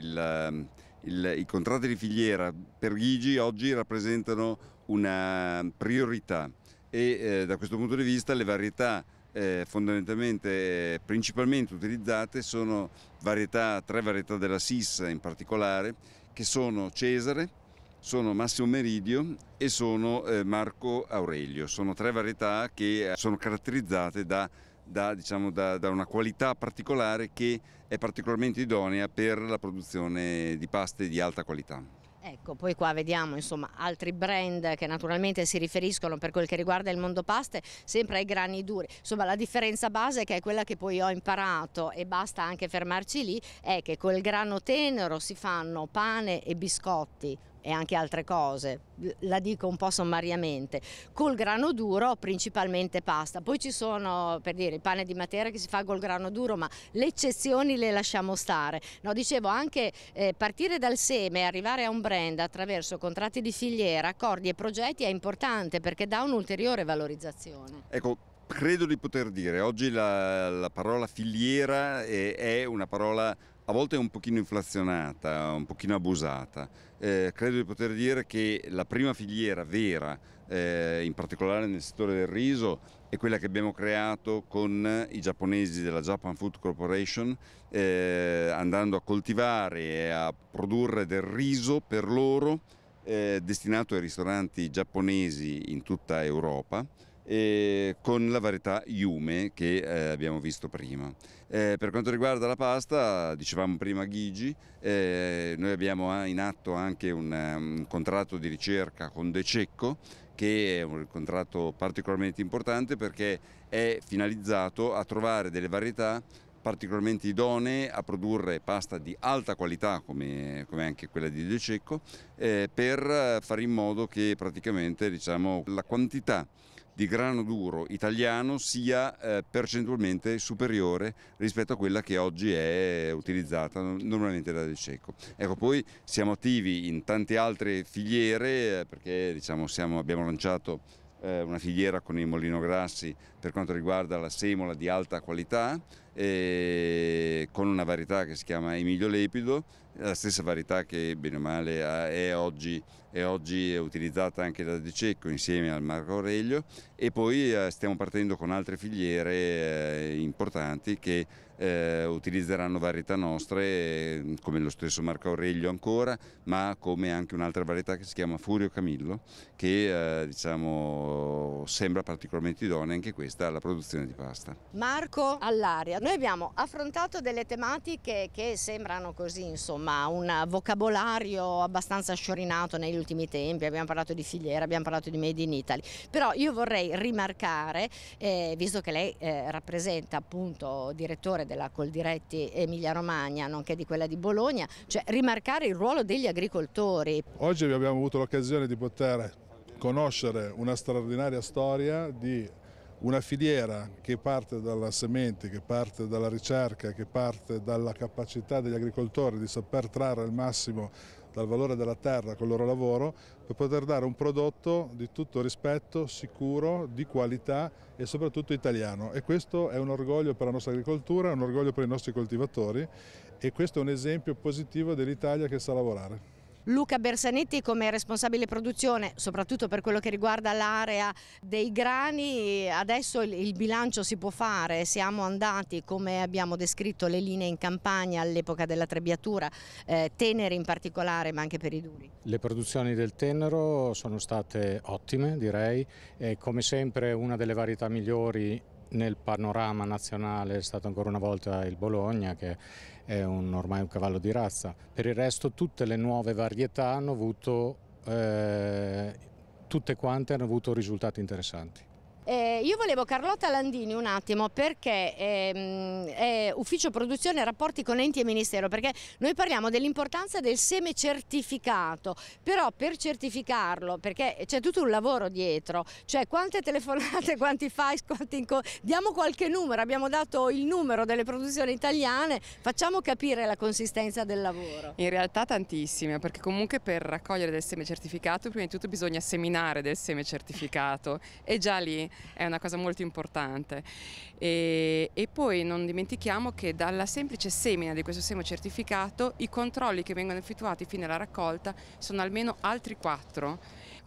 il, il, i contratti di filiera per Ghigi oggi rappresentano una priorità e eh, da questo punto di vista le varietà eh, fondamentalmente eh, principalmente utilizzate sono varietà, tre varietà della Sissa in particolare, che sono Cesare, sono Massimo Meridio e sono eh, Marco Aurelio. Sono tre varietà che eh, sono caratterizzate da, da, diciamo, da, da una qualità particolare che è particolarmente idonea per la produzione di paste di alta qualità.
Ecco, poi qua vediamo insomma, altri brand che naturalmente si riferiscono per quel che riguarda il mondo paste sempre ai grani duri. Insomma, la differenza base che è quella che poi ho imparato e basta anche fermarci lì è che col grano tenero si fanno pane e biscotti e anche altre cose, la dico un po' sommariamente. Col grano duro principalmente pasta, poi ci sono per dire il pane di materia che si fa col grano duro, ma le eccezioni le lasciamo stare. No, dicevo anche eh, partire dal seme e arrivare a un brand attraverso contratti di filiera, accordi e progetti è importante perché dà un'ulteriore valorizzazione.
Ecco, credo di poter dire, oggi la, la parola filiera è, è una parola a volte è un pochino inflazionata, un pochino abusata. Eh, credo di poter dire che la prima filiera vera, eh, in particolare nel settore del riso, è quella che abbiamo creato con i giapponesi della Japan Food Corporation, eh, andando a coltivare e a produrre del riso per loro, eh, destinato ai ristoranti giapponesi in tutta Europa e con la varietà Yume che eh, abbiamo visto prima. Eh, per quanto riguarda la pasta, dicevamo prima Ghigi, eh, noi abbiamo eh, in atto anche un, un um, contratto di ricerca con De Cecco che è un contratto particolarmente importante perché è finalizzato a trovare delle varietà particolarmente idonee a produrre pasta di alta qualità come, come anche quella di De Cecco eh, per eh, fare in modo che praticamente diciamo, la quantità di grano duro italiano sia eh, percentualmente superiore rispetto a quella che oggi è utilizzata normalmente da Del Ecco, poi siamo attivi in tante altre filiere eh, perché diciamo, siamo, abbiamo lanciato eh, una filiera con i molinograssi per quanto riguarda la semola di alta qualità con una varietà che si chiama Emilio Lepido la stessa varietà che bene o male è oggi, è oggi utilizzata anche da De Cecco insieme al Marco Aurelio e poi eh, stiamo partendo con altre filiere eh, importanti che eh, utilizzeranno varietà nostre come lo stesso Marco Aurelio ancora ma come anche un'altra varietà che si chiama Furio Camillo che diciamo, sembra particolarmente idonea anche questa alla produzione di pasta.
Marco all'aria, noi abbiamo affrontato delle tematiche che sembrano così insomma insomma un vocabolario abbastanza sciorinato negli ultimi tempi, abbiamo parlato di filiera, abbiamo parlato di Made in Italy, però io vorrei rimarcare, eh, visto che lei eh, rappresenta appunto direttore della Coldiretti Emilia Romagna, nonché di quella di Bologna, cioè rimarcare il ruolo degli agricoltori. Oggi
abbiamo avuto l'occasione di poter conoscere una straordinaria storia di una filiera che parte dalla semente, che parte dalla ricerca, che parte dalla capacità degli agricoltori di saper trarre al massimo dal valore della terra col loro lavoro per poter dare un prodotto di tutto rispetto, sicuro, di qualità e soprattutto italiano e questo è un orgoglio per la nostra agricoltura, è un orgoglio per i nostri coltivatori e questo è un esempio positivo dell'Italia che sa lavorare.
Luca Bersanetti come responsabile produzione, soprattutto per quello che riguarda l'area dei grani, adesso il bilancio si può fare, siamo andati come abbiamo descritto le linee in campagna all'epoca della trebbiatura, eh, teneri in particolare ma anche per i duri.
Le produzioni del tenero sono state ottime direi, e come sempre una delle varietà migliori nel panorama nazionale è stato ancora una volta il Bologna che è un, ormai un cavallo di razza. Per il resto tutte le nuove varietà hanno avuto, eh, tutte quante hanno avuto risultati interessanti.
Eh, io volevo Carlotta Landini un attimo perché ehm, è ufficio produzione e rapporti con enti e ministero perché noi parliamo dell'importanza del seme certificato però per certificarlo perché c'è tutto un lavoro dietro cioè quante telefonate, quanti file, quanti incontri diamo qualche numero, abbiamo dato il numero delle produzioni italiane
facciamo capire la consistenza
del lavoro
In realtà tantissime perché comunque per raccogliere del seme certificato prima di tutto bisogna seminare del seme certificato e già lì è una cosa molto importante. E, e poi non dimentichiamo che dalla semplice semina di questo semo certificato i controlli che vengono effettuati fino alla raccolta sono almeno altri quattro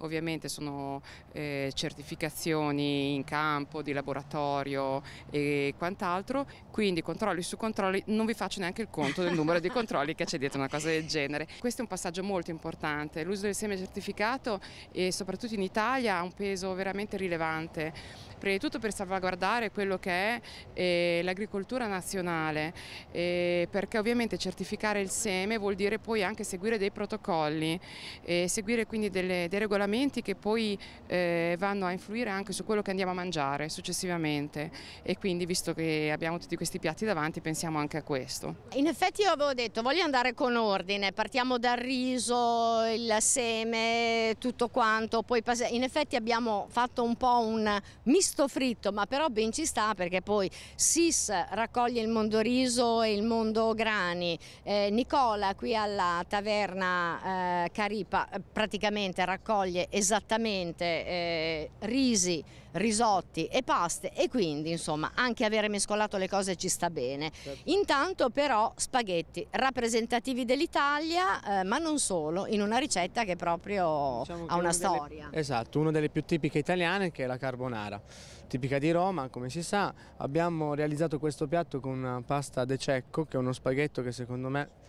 ovviamente sono eh, certificazioni in campo, di laboratorio e quant'altro, quindi controlli su controlli, non vi faccio neanche il conto del numero di controlli che c'è dietro una cosa del genere. Questo è un passaggio molto importante, l'uso del seme certificato e soprattutto in Italia ha un peso veramente rilevante, prima di tutto per salvaguardare quello che è eh, l'agricoltura nazionale, eh, perché ovviamente certificare il seme vuol dire poi anche seguire dei protocolli, eh, seguire quindi delle, dei regolamenti alimenti che poi eh, vanno a influire anche su quello che andiamo a mangiare successivamente e quindi visto che abbiamo tutti questi piatti davanti pensiamo anche a questo.
In effetti io avevo detto voglio andare con ordine, partiamo dal riso, il seme, tutto quanto, poi in effetti abbiamo fatto un po' un misto fritto ma però ben ci sta perché poi SIS raccoglie il mondo riso e il mondo grani, eh, Nicola qui alla taverna eh, Caripa praticamente raccoglie esattamente eh, risi, risotti e paste e quindi insomma anche avere mescolato le cose ci sta bene. Certo. Intanto però spaghetti rappresentativi dell'Italia eh, ma non solo in una ricetta che proprio diciamo che ha una storia.
Delle, esatto, una delle più tipiche italiane che è la carbonara, tipica di Roma come si sa. Abbiamo realizzato questo piatto con una pasta de cecco che è uno spaghetto che secondo me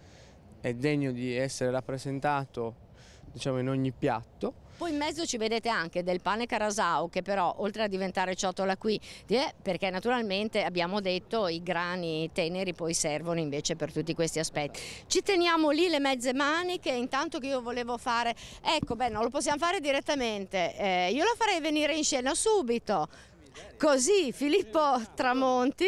è degno di essere rappresentato diciamo in ogni piatto
poi in mezzo ci vedete anche del pane carasau che però oltre a diventare ciotola qui, eh, perché naturalmente abbiamo detto i grani teneri poi servono invece per tutti questi aspetti. Ci teniamo lì le mezze maniche, intanto che io volevo fare, ecco beh non lo possiamo fare direttamente, eh, io lo farei venire in scena subito, Così Filippo Tramonti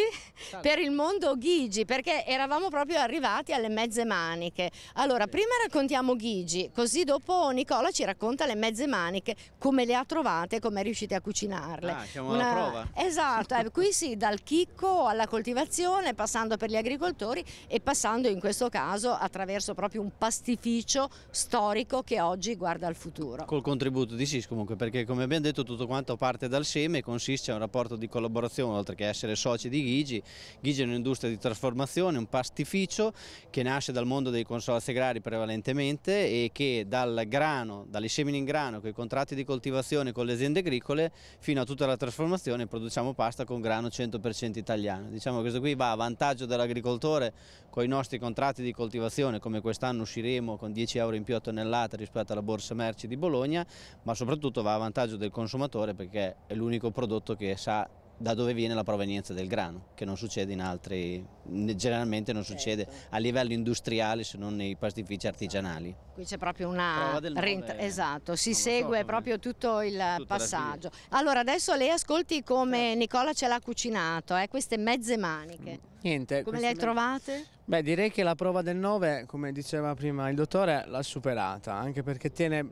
per il mondo Ghigi, perché eravamo proprio arrivati alle mezze maniche. Allora, prima raccontiamo Ghigi, così dopo Nicola ci racconta le mezze maniche, come le ha trovate, come riuscite a cucinarle. Ah, siamo alla prova. Esatto, eh, qui sì, dal chicco alla coltivazione, passando per gli agricoltori e passando in questo caso attraverso proprio un pastificio storico che oggi guarda al futuro.
Col contributo di SIS comunque, perché come abbiamo detto tutto quanto parte dal seme e consiste a un rapporto di collaborazione oltre che essere soci di Ghigi. Ghigi è un'industria di trasformazione, un pastificio che nasce dal mondo dei consorzi agrari prevalentemente e che dal grano, dalle semini in grano, con i contratti di coltivazione con le aziende agricole fino a tutta la trasformazione produciamo pasta con grano 100% italiano. Diciamo che questo qui va a vantaggio dell'agricoltore con i nostri contratti di coltivazione come quest'anno usciremo con 10 euro in più a tonnellata rispetto alla borsa merci di Bologna ma soprattutto va a vantaggio del consumatore perché è l'unico prodotto che che sa da dove viene la provenienza del grano, che non succede in altri, generalmente non succede certo. a livello industriale se non nei pastifici artigianali. Esatto.
Qui c'è proprio una... Nove, esatto, si segue so, proprio tutto il passaggio. Allora adesso lei ascolti come certo. Nicola ce l'ha cucinato, eh, queste mezze maniche.
Niente. Come le hai trovate? Beh direi che la prova del 9, come diceva prima il dottore, l'ha superata, anche perché tiene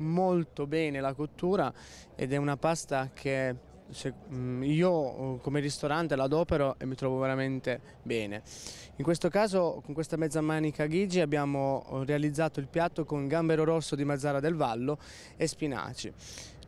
molto bene la cottura ed è una pasta che se, mm, io uh, come ristorante l'adopero e mi trovo veramente bene. In questo caso con questa mezza manica ghigi abbiamo uh, realizzato il piatto con gambero rosso di Mazzara del Vallo e spinaci.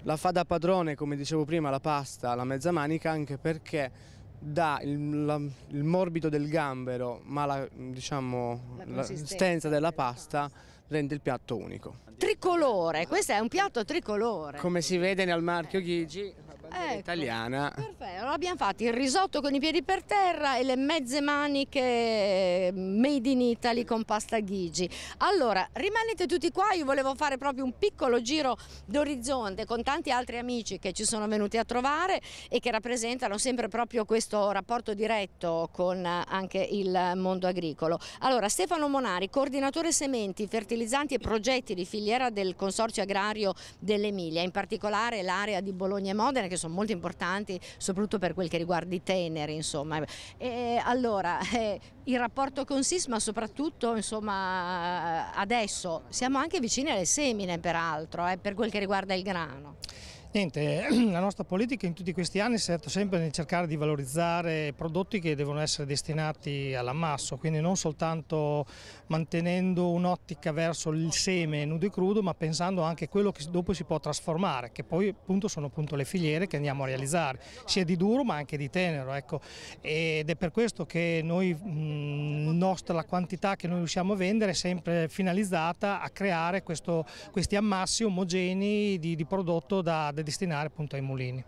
La fa da padrone, come dicevo prima, la pasta, la mezza manica, anche perché dà il, la, il morbido del gambero, ma la, diciamo, la consistenza della, pasta rende il piatto unico.
Tricolore, questo è un piatto tricolore.
Come si vede nel marchio Ghigi, ecco, italiana. Perfetto,
allora abbiamo fatto il risotto con i piedi per terra e le mezze maniche eh, made in Italy con pasta ghigi. Allora, rimanete tutti qua, io volevo fare proprio un piccolo giro d'orizzonte con tanti altri amici che ci sono venuti a trovare e che rappresentano sempre proprio questo rapporto diretto con eh, anche il mondo agricolo. Allora, Stefano Monari, coordinatore sementi, fertilizzanti e progetti di filiera del Consorzio Agrario dell'Emilia, in particolare l'area di Bologna e Modena che sono sono molto importanti, soprattutto per quel che riguarda i teneri, insomma. E allora, eh, il rapporto con sisma soprattutto, insomma, adesso siamo anche vicini alle semine, peraltro, eh, per quel che riguarda il grano.
Niente, la nostra politica in tutti questi anni è stata
sempre nel cercare di valorizzare prodotti che devono essere destinati all'ammasso, quindi non soltanto mantenendo un'ottica verso il seme nudo e crudo, ma pensando anche a quello che dopo si può trasformare, che poi appunto sono appunto le filiere che andiamo a realizzare, sia di duro ma anche di tenero. Ecco. Ed è per questo che noi, mh, nostra, la quantità che noi riusciamo a vendere è sempre finalizzata a creare questo, questi ammassi omogenei di, di prodotto da, da destinare appunto ai mulini.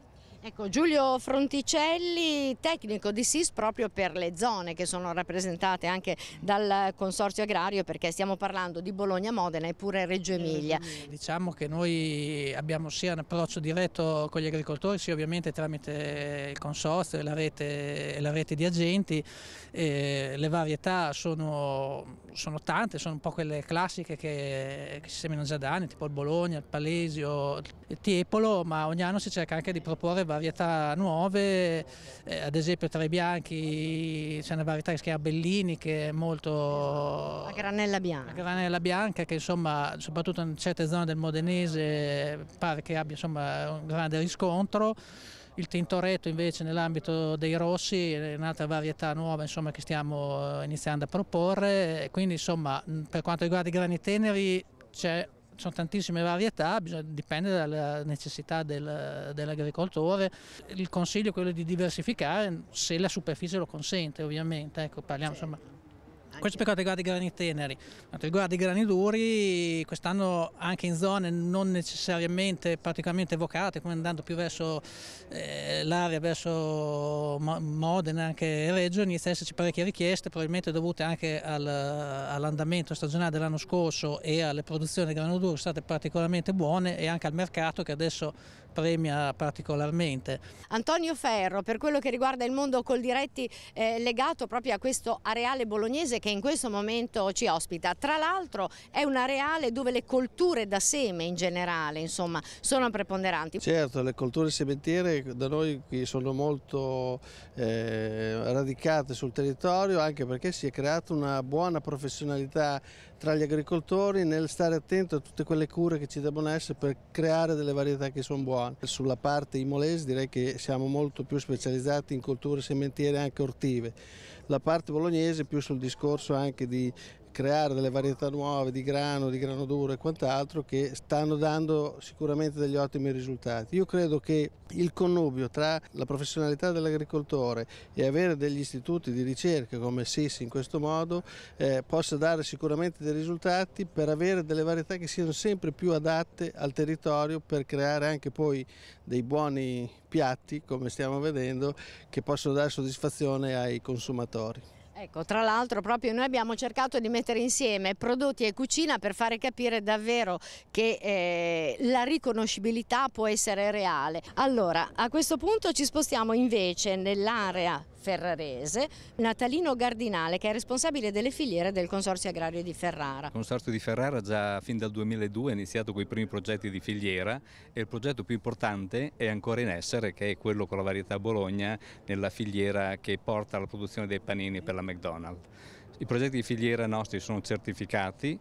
Ecco, Giulio Fronticelli, tecnico di SIS proprio per le zone che sono rappresentate anche dal Consorzio Agrario perché stiamo parlando di Bologna-Modena e pure Reggio eh, Emilia. Diciamo
che noi abbiamo sia un approccio diretto con gli agricoltori sia ovviamente tramite il Consorzio e la rete, la rete di agenti. E eh, le varietà sono, sono, tante, sono un po' quelle classiche che, che si seminano già da anni, tipo il Bologna, il Palesio, il Tiepolo, ma ogni anno si cerca anche di proporre varietà varietà nuove, eh, ad esempio tra i bianchi c'è una varietà che si chiama che è molto... La granella bianca. La granella bianca che insomma soprattutto in certe zone del Modenese pare che abbia insomma, un grande riscontro. Il Tintoretto invece nell'ambito dei rossi è un'altra varietà nuova insomma, che stiamo eh, iniziando a proporre, quindi insomma, per quanto riguarda i grani teneri c'è ci sono tantissime varietà, bisogna, dipende dalla necessità del, dell'agricoltore. Il consiglio è quello di diversificare se la superficie lo consente ovviamente, ecco, parliamo sì. insomma questo per quanto riguarda i grani teneri, per quanto riguarda i grani duri, quest'anno anche in zone non necessariamente particolarmente evocate, come andando più verso eh, l'area, verso Modena, anche Reggio, inizia ad esserci parecchie richieste, probabilmente dovute anche al, all'andamento stagionale dell'anno scorso e alle produzioni di grano duro che sono state particolarmente buone e anche al mercato che adesso premia particolarmente.
Antonio Ferro, per quello che riguarda il mondo col diretti eh, legato proprio a questo areale bolognese che in questo momento ci ospita, tra l'altro è un areale dove le colture da seme in generale insomma, sono preponderanti.
Certo, le colture sementiere da noi qui sono molto eh, radicate sul territorio anche perché si è creata una buona professionalità tra gli agricoltori nel stare attento a tutte quelle cure che ci devono essere per creare delle varietà che sono buone. Sulla parte imolese direi che siamo molto più specializzati in colture sementiere anche ortive, la parte bolognese più sul discorso anche di creare delle varietà nuove di grano, di grano duro e quant'altro che stanno dando sicuramente degli ottimi risultati. Io credo che il connubio tra la professionalità dell'agricoltore e avere degli istituti di ricerca come SIS in questo modo eh, possa dare sicuramente dei risultati per avere delle varietà che siano sempre più adatte al territorio per creare anche poi dei buoni piatti come stiamo vedendo che possono dare soddisfazione ai consumatori.
Ecco, tra l'altro proprio noi abbiamo cercato di mettere insieme prodotti e cucina per fare capire davvero che eh, la riconoscibilità può essere reale. Allora, a questo punto ci spostiamo invece nell'area ferrarese, Natalino Gardinale che è responsabile delle filiere del Consorzio Agrario di Ferrara. Il
Consorzio di Ferrara già fin dal 2002 ha iniziato con i primi progetti di filiera e il progetto più importante è ancora in essere che è quello con la varietà Bologna nella filiera che porta alla produzione dei panini per la McDonald's. I progetti di filiera nostri sono certificati,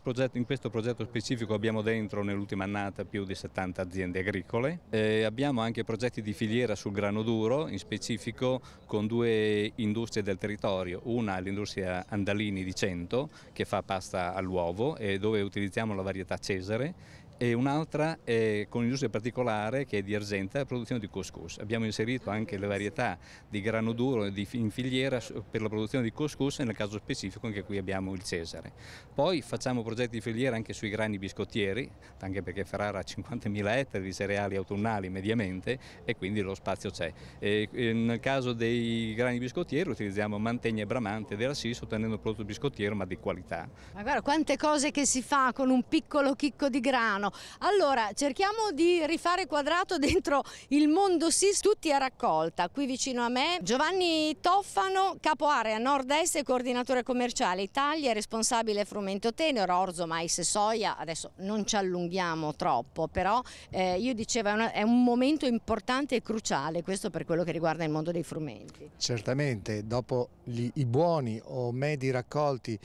Progetto, in questo progetto specifico abbiamo dentro nell'ultima annata più di 70 aziende agricole, eh, abbiamo anche progetti di filiera sul grano duro, in specifico con due industrie del territorio, una è l'industria Andalini di Cento che fa pasta all'uovo e dove utilizziamo la varietà Cesare e un'altra è eh, con un'industria particolare che è di Argenta, la produzione di couscous. Abbiamo inserito anche le varietà di grano duro in filiera per la produzione di couscous, nel caso specifico anche qui abbiamo il Cesare. Poi facciamo progetti di filiera anche sui grani biscottieri, anche perché Ferrara ha 50.000 ettari di cereali autunnali mediamente e quindi lo spazio c'è. nel caso dei grani biscottieri utilizziamo mantegna e bramante della SIS ottenendo un prodotto biscottiero ma di qualità.
Ma guarda quante cose che si fa con un piccolo chicco di grano buono. Allora, cerchiamo di rifare quadrato dentro il mondo SIS, tutti a raccolta. Qui vicino a me Giovanni Toffano, capo area nord-est e coordinatore commerciale Italia, responsabile frumento tenero, orzo, mais e soia. Adesso non ci allunghiamo troppo, però eh, io dicevo è, una, è un momento importante e cruciale questo per quello che riguarda il mondo dei frumenti.
Certamente, dopo gli, i buoni o medi raccolti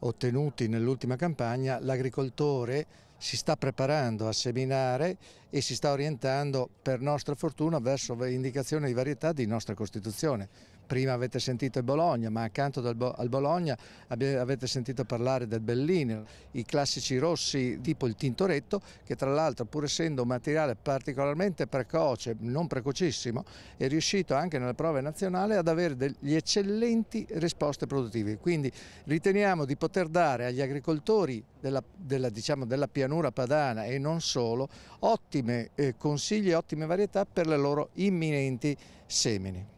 ottenuti nell'ultima campagna, l'agricoltore si sta preparando a seminare e si sta orientando per nostra fortuna verso indicazioni di varietà di nostra Costituzione. Prima avete sentito il Bologna, ma accanto al Bologna avete sentito parlare del Bellino, i classici rossi tipo il Tintoretto, che tra l'altro pur essendo un materiale particolarmente precoce, non precocissimo, è riuscito anche nella prova nazionale ad avere degli eccellenti risposte produttive. Quindi riteniamo di poter dare agli agricoltori della, della, diciamo, della pianura padana e non solo ottimi ottime eh, consigli, ottime varietà per le loro imminenti semini.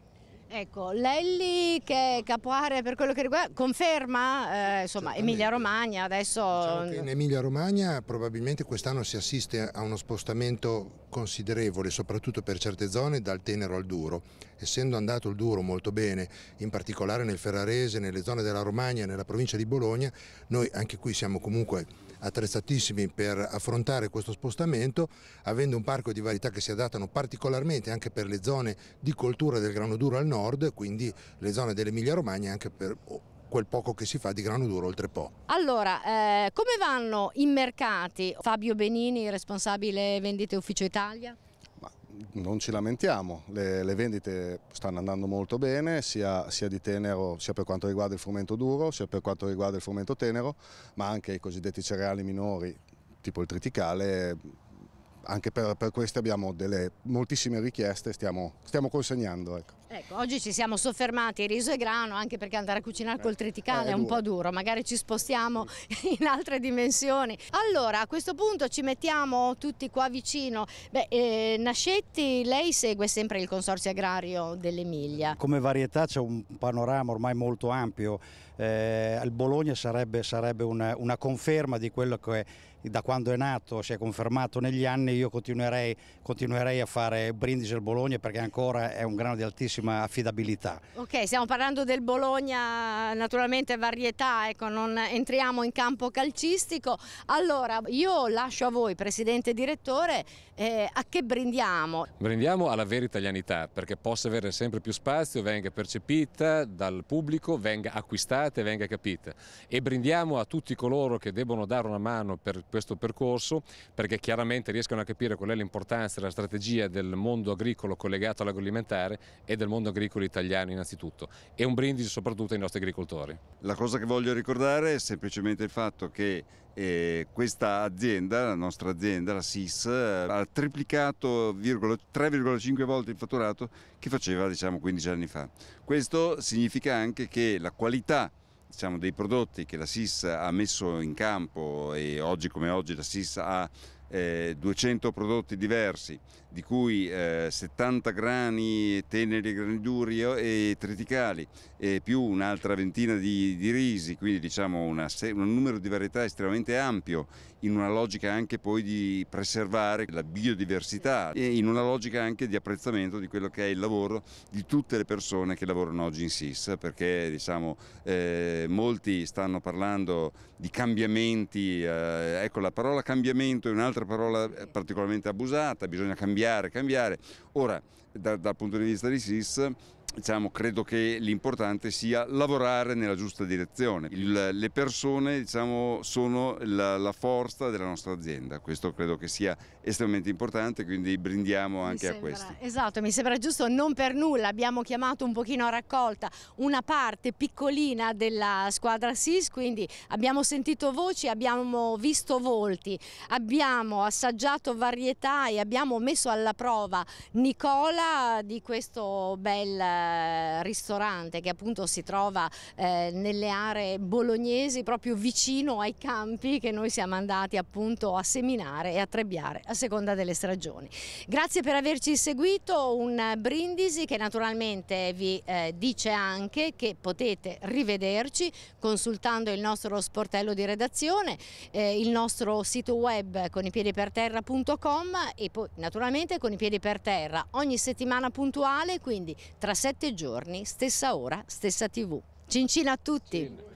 Ecco, Lelli che è capoare per quello che riguarda, conferma, eh, insomma, Emilia Romagna adesso... Diciamo in
Emilia Romagna probabilmente quest'anno si assiste a uno spostamento considerevole, soprattutto per certe zone, dal tenero al duro. Essendo andato il duro molto bene, in particolare nel Ferrarese, nelle zone della Romagna, nella provincia di Bologna, noi anche qui siamo comunque attrezzatissimi per affrontare questo spostamento, avendo un parco di varietà che si adattano particolarmente anche per le zone di coltura del grano duro al nord, quindi le zone dell'Emilia Romagna anche per oh, quel poco che si fa
di grano duro oltre po'.
Allora, eh, come vanno i mercati? Fabio Benini, responsabile vendite Ufficio Italia
non ci lamentiamo, le, le, vendite stanno andando molto bene sia, sia, di tenero sia per quanto riguarda il frumento duro sia per quanto riguarda il frumento tenero ma anche i cosiddetti cereali minori tipo il triticale anche per, per queste abbiamo delle moltissime richieste, stiamo, stiamo consegnando. Ecco.
Ecco, oggi ci siamo soffermati a riso e grano anche perché andare a cucinare eh, col triticale eh, è, un duro. po' duro, magari ci spostiamo in altre dimensioni. Allora a questo punto ci mettiamo tutti qua vicino. Beh, eh, Nascetti, lei segue sempre il Consorzio Agrario dell'Emilia.
Come varietà c'è un panorama ormai molto ampio, eh, il Bologna sarebbe, sarebbe una, una conferma di quello che è da quando è nato si è confermato negli anni, io continuerei, continuerei a fare Brindisi al Bologna perché ancora è un grano di altissima affidabilità.
Ok, stiamo parlando del Bologna, naturalmente varietà, ecco, non entriamo in campo calcistico. Allora, io lascio a voi, Presidente e Direttore, eh, a che brindiamo?
Brindiamo alla vera italianità perché possa avere sempre più spazio, venga percepita dal pubblico, venga acquistata e venga capita. E brindiamo a tutti coloro che debbono dare una mano per, per questo percorso perché chiaramente riescono a capire qual è l'importanza e la strategia del mondo agricolo collegato all'agroalimentare
e del mondo agricolo italiano innanzitutto e un brindisi soprattutto ai nostri agricoltori. La cosa che voglio ricordare è semplicemente il fatto che eh, questa azienda, la nostra azienda, la SIS, eh, ha triplicato 3,5 volte il fatturato che faceva diciamo 15 anni fa. Questo significa anche che la qualità diciamo, dei prodotti che la SIS ha messo in campo e oggi come oggi la SIS ha eh, 200 prodotti diversi di cui eh, 70 grani teneri grandurio eh, e triticali e più un'altra ventina di, di risi, quindi diciamo una, un numero di varietà estremamente ampio in una logica anche poi di preservare la biodiversità e in una logica anche di apprezzamento di quello che è il lavoro di tutte le persone che lavorano oggi in SIS perché diciamo eh, molti stanno parlando di cambiamenti, eh, ecco la parola cambiamento è un'altra parola eh, particolarmente abusata, bisogna cambiare cambiare, cambiare. Ora, da, dal punto di vista di SIS, diciamo, credo che l'importante sia lavorare nella giusta direzione. Il, le persone diciamo, sono la, la, forza della nostra azienda, questo credo che sia estremamente importante, quindi brindiamo anche sembra, a questo.
Esatto, mi sembra giusto, non per nulla abbiamo chiamato un pochino a raccolta una parte piccolina della squadra SIS, quindi abbiamo sentito voci, abbiamo visto volti, abbiamo assaggiato varietà e abbiamo messo alla prova Nicola di questo bel eh, ristorante che appunto si trova eh, nelle aree bolognesi proprio vicino ai campi che noi siamo andati appunto a seminare e a trebbiare a seconda delle stagioni. Grazie per averci seguito, un brindisi che naturalmente vi eh, dice anche che potete rivederci consultando il nostro sportello di redazione, eh, il nostro sito web con i piedi per terra.com e poi naturalmente con i piedi per terra ogni settimana puntuale quindi tra sette sette giorni, stessa ora, stessa tv. Cincina a tutti! Cin.